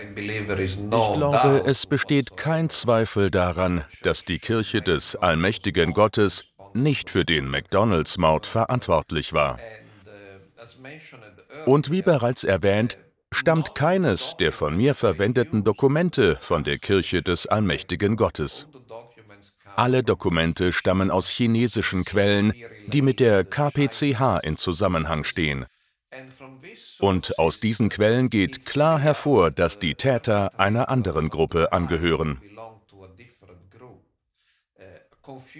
Ich glaube, es besteht kein Zweifel daran, dass die Kirche des allmächtigen Gottes nicht für den McDonald's-Mord verantwortlich war. Und wie bereits erwähnt, stammt keines der von mir verwendeten Dokumente von der Kirche des allmächtigen Gottes. Alle Dokumente stammen aus chinesischen Quellen, die mit der KPCH in Zusammenhang stehen. Und aus diesen Quellen geht klar hervor, dass die Täter einer anderen Gruppe angehören.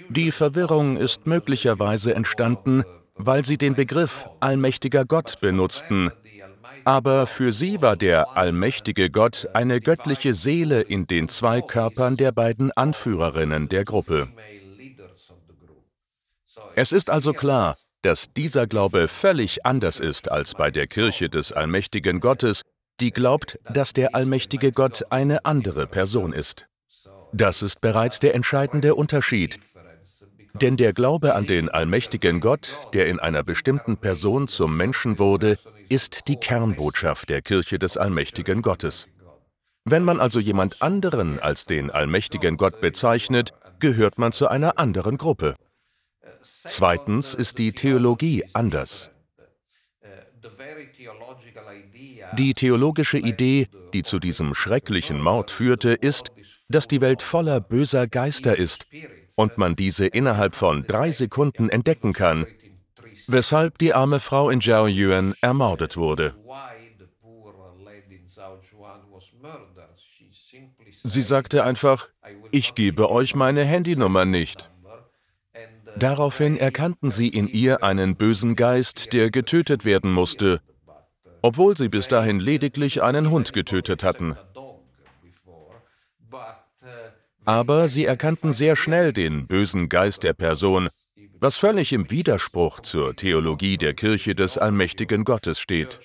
Die Verwirrung ist möglicherweise entstanden, weil sie den Begriff allmächtiger Gott benutzten. Aber für sie war der allmächtige Gott eine göttliche Seele in den zwei Körpern der beiden Anführerinnen der Gruppe. Es ist also klar, dass dieser Glaube völlig anders ist als bei der Kirche des allmächtigen Gottes, die glaubt, dass der allmächtige Gott eine andere Person ist. Das ist bereits der entscheidende Unterschied. Denn der Glaube an den allmächtigen Gott, der in einer bestimmten Person zum Menschen wurde, ist die Kernbotschaft der Kirche des allmächtigen Gottes. Wenn man also jemand anderen als den allmächtigen Gott bezeichnet, gehört man zu einer anderen Gruppe. Zweitens ist die Theologie anders. Die theologische Idee, die zu diesem schrecklichen Mord führte, ist, dass die Welt voller böser Geister ist und man diese innerhalb von drei Sekunden entdecken kann, weshalb die arme Frau in Zhao Yuan ermordet wurde. Sie sagte einfach, ich gebe euch meine Handynummer nicht. Daraufhin erkannten sie in ihr einen bösen Geist, der getötet werden musste, obwohl sie bis dahin lediglich einen Hund getötet hatten. Aber sie erkannten sehr schnell den bösen Geist der Person, was völlig im Widerspruch zur Theologie der Kirche des allmächtigen Gottes steht.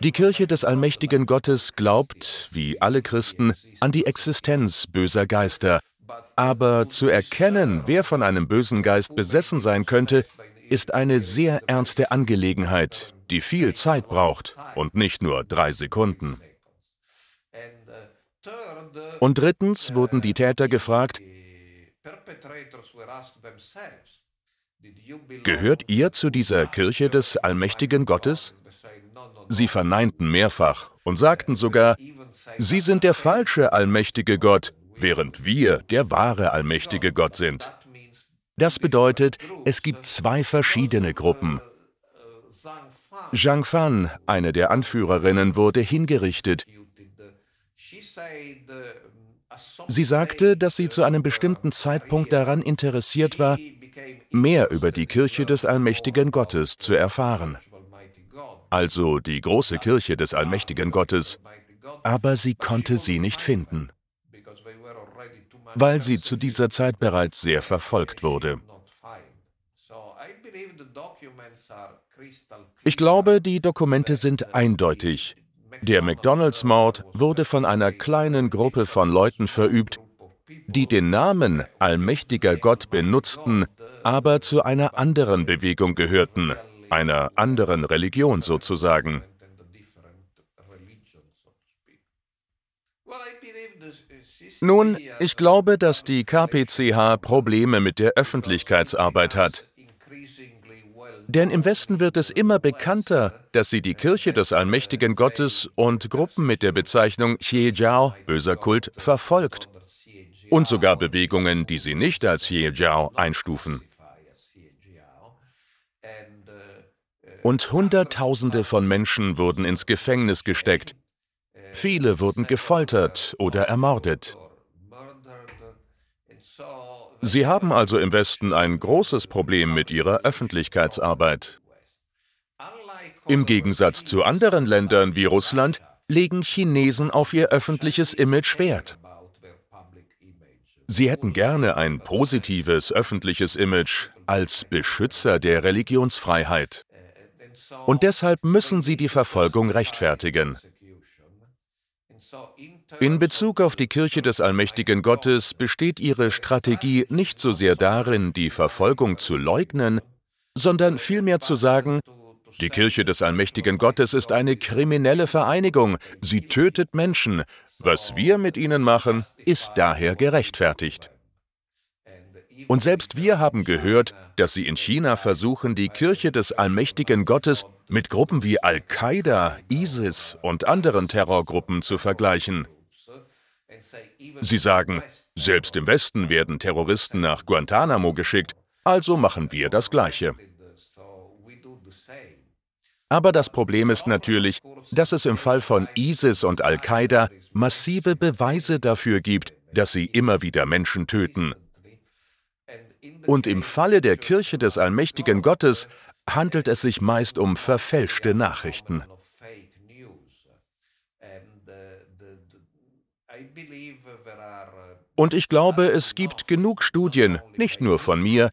Die Kirche des allmächtigen Gottes glaubt, wie alle Christen, an die Existenz böser Geister, aber zu erkennen, wer von einem bösen Geist besessen sein könnte, ist eine sehr ernste Angelegenheit, die viel Zeit braucht und nicht nur drei Sekunden. Und drittens wurden die Täter gefragt, gehört ihr zu dieser Kirche des allmächtigen Gottes? Sie verneinten mehrfach und sagten sogar, sie sind der falsche allmächtige Gott, während wir der wahre allmächtige Gott sind. Das bedeutet, es gibt zwei verschiedene Gruppen. Zhang Fan, eine der Anführerinnen, wurde hingerichtet. Sie sagte, dass sie zu einem bestimmten Zeitpunkt daran interessiert war, mehr über die Kirche des allmächtigen Gottes zu erfahren. Also die große Kirche des allmächtigen Gottes. Aber sie konnte sie nicht finden weil sie zu dieser Zeit bereits sehr verfolgt wurde. Ich glaube, die Dokumente sind eindeutig. Der McDonald's-Mord wurde von einer kleinen Gruppe von Leuten verübt, die den Namen Allmächtiger Gott benutzten, aber zu einer anderen Bewegung gehörten, einer anderen Religion sozusagen. Nun, ich glaube, dass die KPCH Probleme mit der Öffentlichkeitsarbeit hat. Denn im Westen wird es immer bekannter, dass sie die Kirche des allmächtigen Gottes und Gruppen mit der Bezeichnung Xiejiao, böser Kult, verfolgt. Und sogar Bewegungen, die sie nicht als Xiejiao einstufen. Und Hunderttausende von Menschen wurden ins Gefängnis gesteckt. Viele wurden gefoltert oder ermordet. Sie haben also im Westen ein großes Problem mit ihrer Öffentlichkeitsarbeit. Im Gegensatz zu anderen Ländern wie Russland legen Chinesen auf ihr öffentliches Image Wert. Sie hätten gerne ein positives öffentliches Image als Beschützer der Religionsfreiheit. Und deshalb müssen sie die Verfolgung rechtfertigen. In Bezug auf die Kirche des allmächtigen Gottes besteht ihre Strategie nicht so sehr darin, die Verfolgung zu leugnen, sondern vielmehr zu sagen, die Kirche des allmächtigen Gottes ist eine kriminelle Vereinigung, sie tötet Menschen, was wir mit ihnen machen, ist daher gerechtfertigt. Und selbst wir haben gehört, dass sie in China versuchen, die Kirche des allmächtigen Gottes mit Gruppen wie Al-Qaida, ISIS und anderen Terrorgruppen zu vergleichen. Sie sagen, selbst im Westen werden Terroristen nach Guantanamo geschickt, also machen wir das Gleiche. Aber das Problem ist natürlich, dass es im Fall von ISIS und Al-Qaida massive Beweise dafür gibt, dass sie immer wieder Menschen töten und im Falle der Kirche des allmächtigen Gottes handelt es sich meist um verfälschte Nachrichten. Und ich glaube, es gibt genug Studien, nicht nur von mir,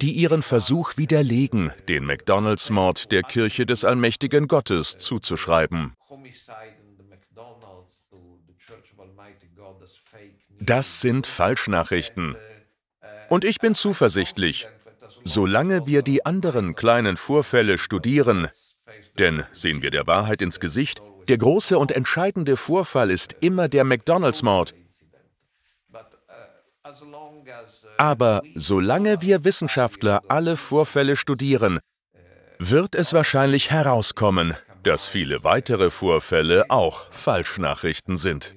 die ihren Versuch widerlegen, den McDonalds-Mord der Kirche des allmächtigen Gottes zuzuschreiben. Das sind Falschnachrichten. Und ich bin zuversichtlich, solange wir die anderen kleinen Vorfälle studieren, denn sehen wir der Wahrheit ins Gesicht, der große und entscheidende Vorfall ist immer der McDonald's-Mord. Aber solange wir Wissenschaftler alle Vorfälle studieren, wird es wahrscheinlich herauskommen, dass viele weitere Vorfälle auch Falschnachrichten sind.